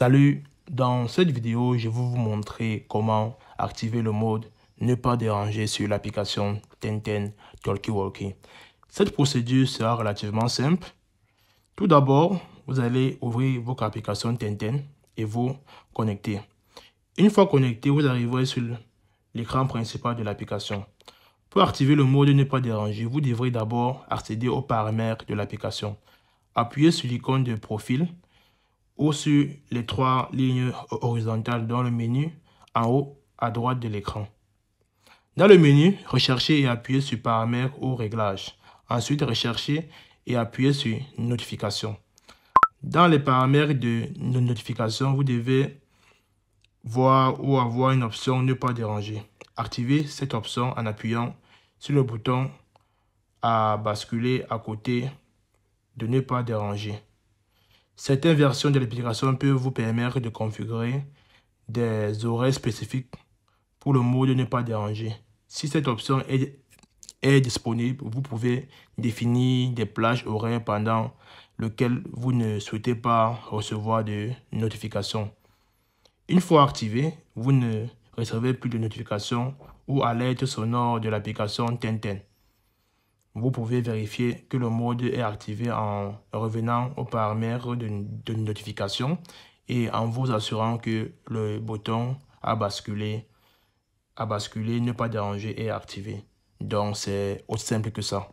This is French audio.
Salut, dans cette vidéo, je vais vous montrer comment activer le mode ne pas déranger sur l'application Tenten Talkie Cette procédure sera relativement simple. Tout d'abord, vous allez ouvrir votre application Tenten et vous connecter. Une fois connecté, vous arriverez sur l'écran principal de l'application. Pour activer le mode ne pas déranger, vous devrez d'abord accéder aux paramètres de l'application. Appuyez sur l'icône de profil ou sur les trois lignes horizontales dans le menu en haut à droite de l'écran. Dans le menu, recherchez et appuyez sur Paramètres ou Réglages. Ensuite, recherchez et appuyez sur Notifications. Dans les paramètres de notification, vous devez voir ou avoir une option Ne pas déranger. Activez cette option en appuyant sur le bouton à basculer à côté de Ne pas déranger. Certaines versions de l'application peuvent vous permettre de configurer des horaires spécifiques pour le mode ne pas déranger. Si cette option est, est disponible, vous pouvez définir des plages horaires pendant lesquelles vous ne souhaitez pas recevoir de notifications. Une fois activé, vous ne recevez plus de notifications ou alertes sonores de l'application Tintin vous pouvez vérifier que le mode est activé en revenant au paramètre de, notification et en vous assurant que le bouton à basculer, à basculer, ne pas déranger est activé. Donc c'est aussi simple que ça.